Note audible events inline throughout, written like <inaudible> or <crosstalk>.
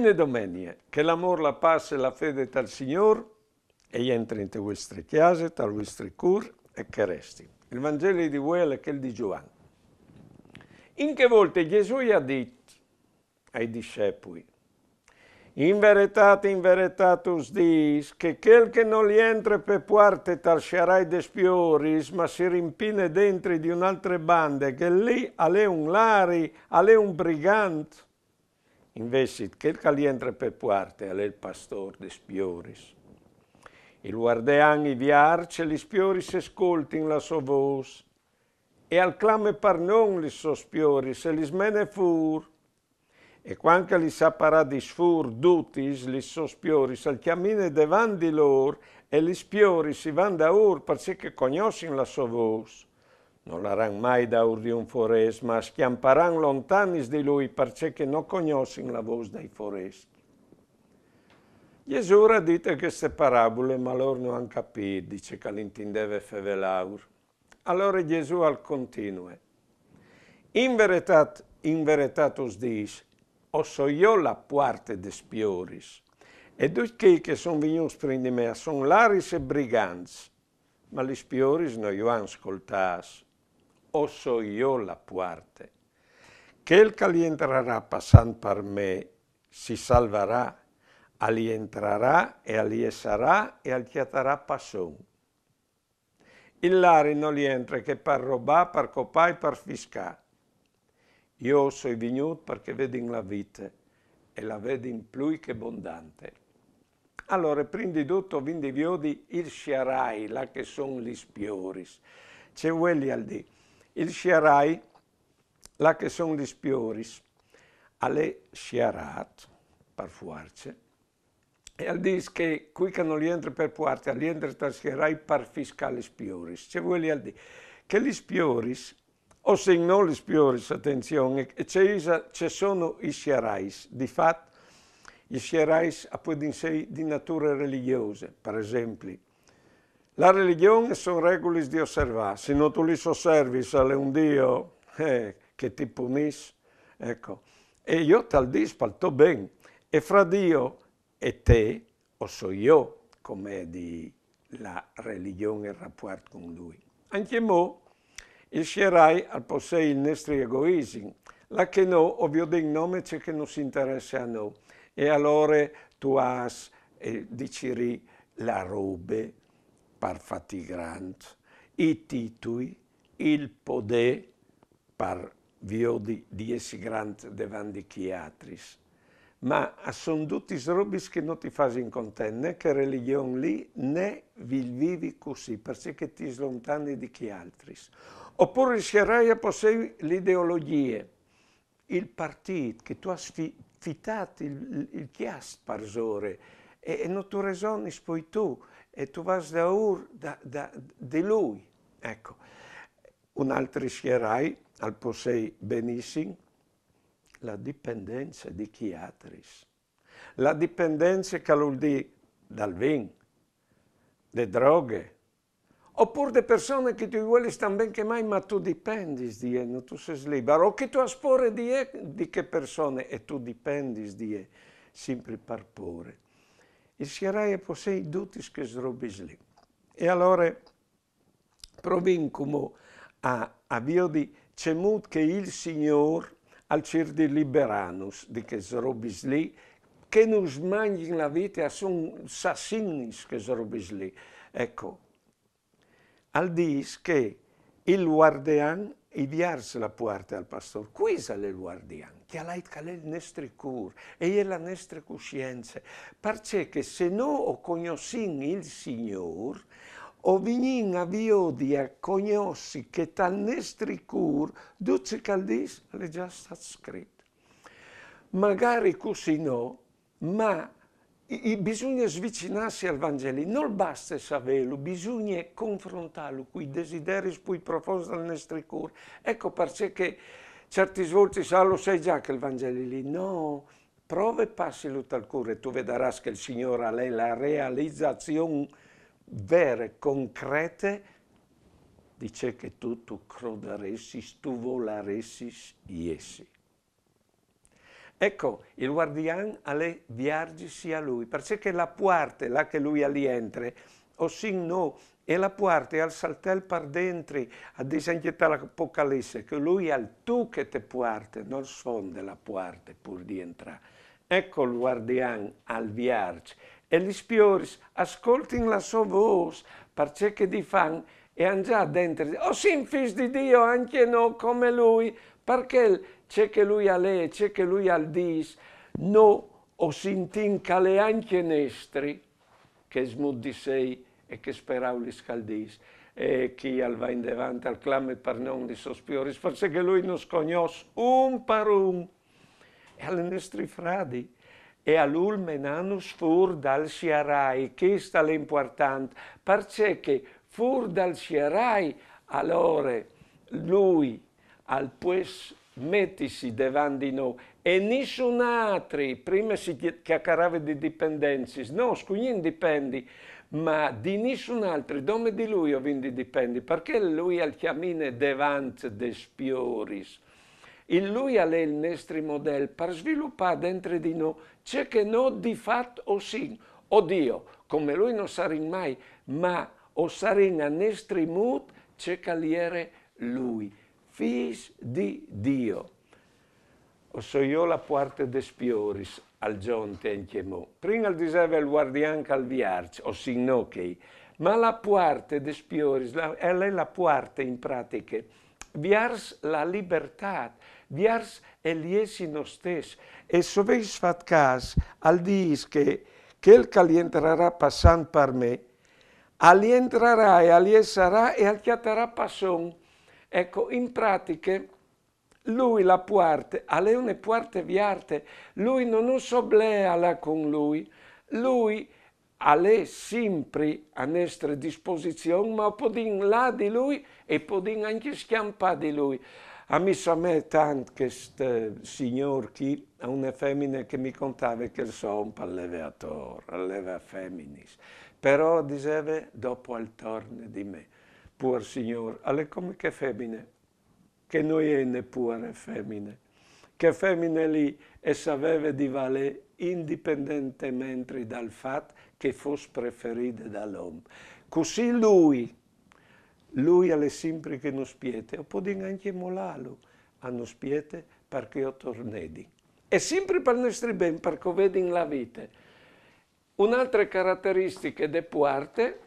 Fine domenie, che l'amor, la pace e la fede tal Signor, e entri in te vostre chiese, tal vostre cur, e che resti. Il Vangelo di Uele che è il di Giovanni. In che volte Gesù gli ha detto ai discepoli, in verità, in verità tu dis, che quel che non li entra per parte tal scerai despioris, ma si rimpine dentro di un'altra banda, che lì ale un lari, ale un brigante, Invece, che il calientra per puarte è il pastor de spioris. Il guardeani vi arce, gli spiori si ascoltin la sua voce, e al clame par non li sospiori, se li smene fur, e quanca li saparà di sfur, dutis li sospioris, al chiamine devan di lor, e li spiori si van da or, perché conoscono la sua voce. Non l'aran mai d'aurdi un forest, ma schiamparan lontani di lui perché che non conoscono la voce dei foresti. Gesù dite che queste parabole, ma loro non hanno capito, dice che l'intendeva Fevelaur. Allora Gesù al continua. In verità, in verità os dis, so io la parte de spioris, e ducchi che sono venuti di me, sono laris e briganti, ma gli spioris non hanno ascoltati o so io la puerta. Quel che li entrerà passando per me si salvará, allí entrará e allí sarà e allí atarà passon. Il lari non li entra che per rubare, per copare e per fiscare. Io sono venuto perché vedo la vita e la vedo in più che abbondante. Allora, prima di tutto, vindi viodi il sciarai, là che sono gli spiori. C'è quelli al di il sciarai, là che sono gli spioris, alle sciarat, per fuarce, e al dis che qui che non li entra per puarte, li entra tra shiarai per fiscale spioris. C'è quelli al di che gli spioris, o se non gli spioris, attenzione, ci sono i shiarais, di fatto i shiarais a poi di natura religiosa, per esempio, la religione sono regole di osservare. Se non tu li osservi, sale un Dio <laughs> eh, che ti punisce. Ecco. E io tal dis palto ben. E fra Dio e te, o so io, come di la religione e il rapporto con lui. Anche mo, il Sherai al possei il nostri egoismi, la che no, ovvio dei nome c'è che non si interessa a noi. E allora tu has, eh, diciri, la robe par fatigranza, i titui, il podè par vio di diesi grant devandi chiatris. Ma sono tutti robis che non ti fasi in contenne, che religion lì né vil vivi così, perché ti slontani di chi altri. Oppure rischierai a possedere l'ideologia, il partito, che tu hai fittato il, il chiast parzore, e, e non tu ragioni poi tu, e tu vas da ur, da, da, di lui. Ecco, un altro schierai, al posei benissimo, la dipendenza di chi atris. La dipendenza che vuol dire dal vin, de droghe, oppure de persone che ti vuole stan ben che mai, ma tu dipendi di e, non tu sei libero, o che tu aspore di e, di che persone, e tu dipendi di e, sempre parpore e Ischiaraia posei dutis che srobisli. E allora provincumo a, a Biodi cemut che il Signor al cir di liberanus, di che srobisli, che non mangin la vita sono sassinis che srobisli. Ecco, al dis che il guardian idiarsi la puerta al pastor, qui sale il guardian, che ha le nostre cure e le nostre coscienze, perché se non conosciamo il Signore, o vinin a viodia conosci che tal nostri cur, duce caldis, le già sta scritto. Magari così no, ma bisogna svicinarsi al Vangelo, non basta saperlo, bisogna confrontarlo con i desideri spui proposti dal nostro cuore. Ecco perché certi svolti sa, lo sai già che il Vangelo è lì. No, prova e passilo dal cuore, tu vedrai che il Signore ha la realizzazione vera e concreta dice che tu, tu croderesti, tu volaresti, essi. Ecco, il guardian alle viaggi sia lui, perché la puarte là che lui all'entre, ossin no, e la puarte al saltel par dentro, a disangietà l'Apocalisse, che lui è il tu che te puarte, non sfonde la puarte pur di entrare. Ecco il guardian al viaggio, e gli spiores ascoltin la sua voce, perché che di fan e han già dentro, ossin fis di Dio anche no come lui, perché c'è che lui cekelui c'è che lui al dis, no o sintin calean nestri, che sei e che sperau scaldis, e chi al va in devante al clame per non di sospiori, forse che lui non cognos un par un, e alle nestri fradi, e all'ul menanus fur dal che sta l'importante, perché che fur dal sciarai, allora lui al pues mettici davanti a noi e nessun altro, prima si chiacchierava di dipendenze, no, scugnin dipendi, ma di nessun altro, come di lui ho vinto dipendi, perché lui ha il chiamine davanti dei spioris. In lui ha il nostro modello per sviluppare dentro di noi ciò che noi di fatto o sì, Dio, come lui non saremo mai, ma o saremo a nostri mood ciò che lui fis di Dio. O so io la puarte de spioris al gionte anchemo. Prima il diseva il guardian calviarci, o sinnocchei, ma la puarte de spioris, la, è la puarte in pratica, viars la libertà, viars eliesi nostes. E soveis fat cas al dis che quel che entrerà passant par me, all'entrarà e all'essarà e al chiatarà passant. Ecco, in pratica lui la puarte, a Leone puarte viarte, lui non us obleala con lui, lui a le sempre a nostra disposizione, ma podin là di lui e podin anche schiampa di lui. A me sa me tanto questo signor chi, a una femmina che mi contava che sono un palleveatore, alleva femminis, però diceva dopo al torne di me puer signor, ale come che femmine, che noi è neppure femmine, che femmine lì e sapeva di valere indipendentemente dal fatto che fosse preferita dall'uomo. Così lui, lui alle sempre che non spiete, o può dire anche molalo, a non spiete perché io tornedi. E sempre per il nostro ben, perché vedi la vita. Un'altra caratteristica de puarte,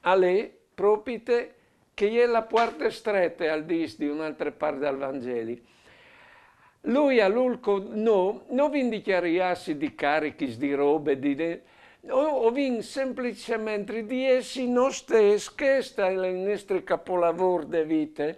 alle propite che è la porte stretta al dis di un'altra parte del Vangeli. Lui Lulco no, non vi dichiariassi di carichi, di robe, di... De... O, vi semplicemente di essi noi stessi, che sta il nostro capolavoro di vita,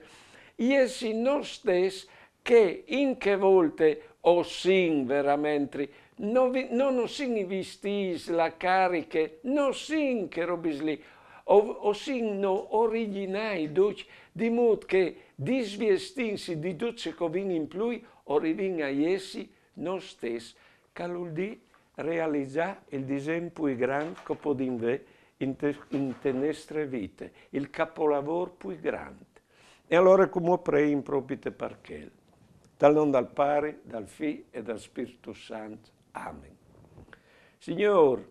essi noi stessi che in che volte o sin veramente non, vi, non sin i la cariche, non sin che robis lì, of osinno originai duc mut che disviestinsi di duce covin in plui orivin a iesi non stes caluldi realizza il disegno più grande che può dire in, te, in te vite, il capolavoro più grande. E allora come prei in propite parchel, dal non dal Pare, dal Fi e dal Spirito Santo. Amen. Signore,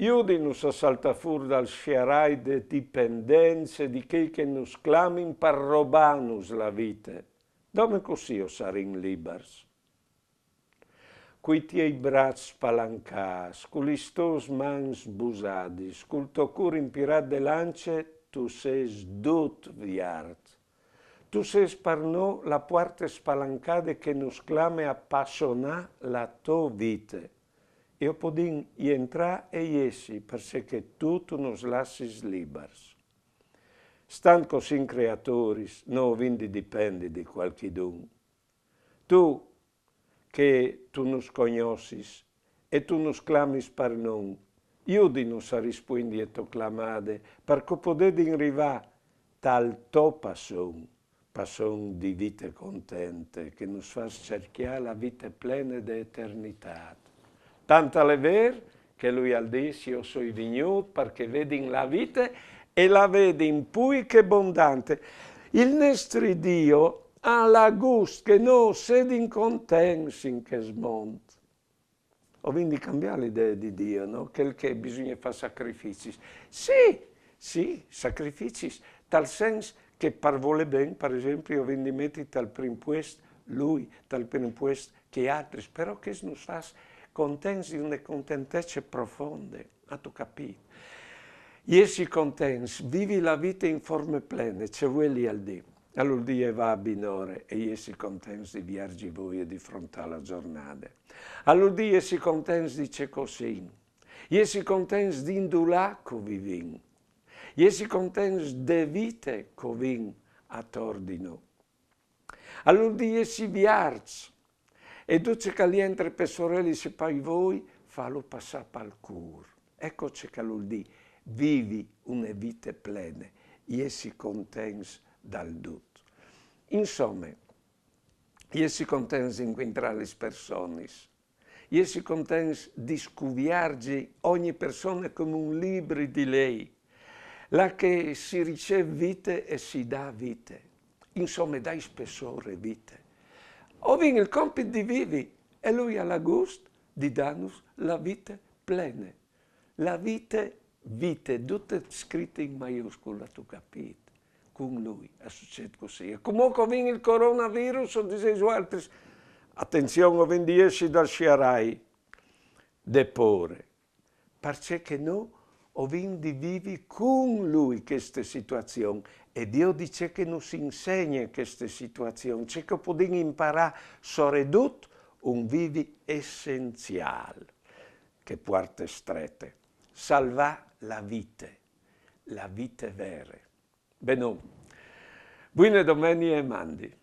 Iudinus salta fur dal sciarai de dipendenze di quel che nus clamin par robanus la vite. Dome così sarin libers. Qui tiei braccia spalancas, culistos mans busadis, cul tocur impirat de lance, tu ses dut viart. Tu ses parno la puarte spalancade che nus clame appassiona la to vite Eu podim entrar e essi, che tu nos lassis libers. Stanco sin creatoris, non vindi dipendi di qualche qualchidun. Tu, che tu nos conoscis, e tu nos clamis per non, iudi nos a rispondi e to clamade, per perché podedi arrivà tal to passon, passon di vite contente, che nos fa cerchiare la vita plena d'eternità tanto è vero che lui ha detto, io sono venuto perché vedi la vita e la vedi in più che abbondante. Il nostro Dio ha la gusto che noi siamo contenti in questo mondo. O quindi cambiare l'idea di Dio, no? Quel che bisogna fare sacrifici. Sì, sì, sacrifici, tal senso che per vuole bene, per esempio, io vendi metti tal primo questo, lui, tal primo questo, che altri, però che non faccia contensi una contentezza profonda, ma tu capito? Iesi contens, vivi la vita in forme plene, ce vuoi al di. Allora dì e va a binore, e iesi contens di viaggi voi e di fronte alla giornata. Allora dì iesi contens dice così, iesi contens di indulà covivin, iesi contens de vite covin a tordino. Allora dì iesi viarz, e che doce entra per sorelle se fai voi, fallo passare per il cur. Eccoci che lo dì, vivi una vita plena, e si contens dal dut. Insomma, e si contens incontrare le persone, e si contens di scuviarci ogni persona come un libro di lei, la che si riceve vite e si dà vite. Insomma, dai spessore vite. Ovin il compito di vivi e lui alla gust di danus la vite plena. La vite, vite, tutte scritte in maiuscola, tu capite, con lui è successo così. Comunque viene il coronavirus, o dicevo altri, attenzione, vendi esci dal sciarai, depore, perché che no, ovindi vivi con lui questa situazione. E Dio dice che non si insegna questa situazione, c'è che possiamo imparare soredut un vivi essenziale, che porta strette, salva la vita, la vita vera. Benum. Buone domeniche e mandi.